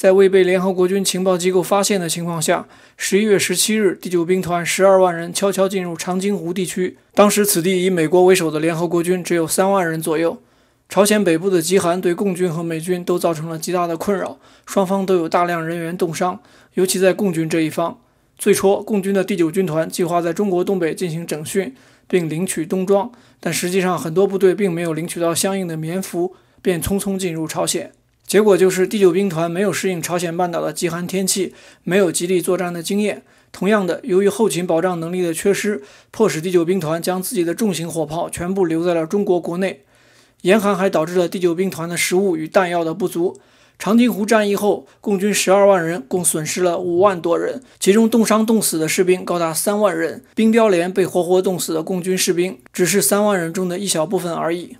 在未被联合国军情报机构发现的情况下，十一月十七日，第九兵团十二万人悄悄进入长津湖地区。当时，此地以美国为首的联合国军只有三万人左右。朝鲜北部的极寒对共军和美军都造成了极大的困扰，双方都有大量人员冻伤，尤其在共军这一方。最初，共军的第九军团计划在中国东北进行整训，并领取冬装，但实际上，很多部队并没有领取到相应的棉服，便匆匆进入朝鲜。结果就是第九兵团没有适应朝鲜半岛的极寒天气，没有极地作战的经验。同样的，由于后勤保障能力的缺失，迫使第九兵团将自己的重型火炮全部留在了中国国内。严寒还导致了第九兵团的食物与弹药的不足。长津湖战役后，共军十二万人共损失了五万多人，其中冻伤冻死的士兵高达三万人。冰雕连被活活冻死的共军士兵只是三万人中的一小部分而已。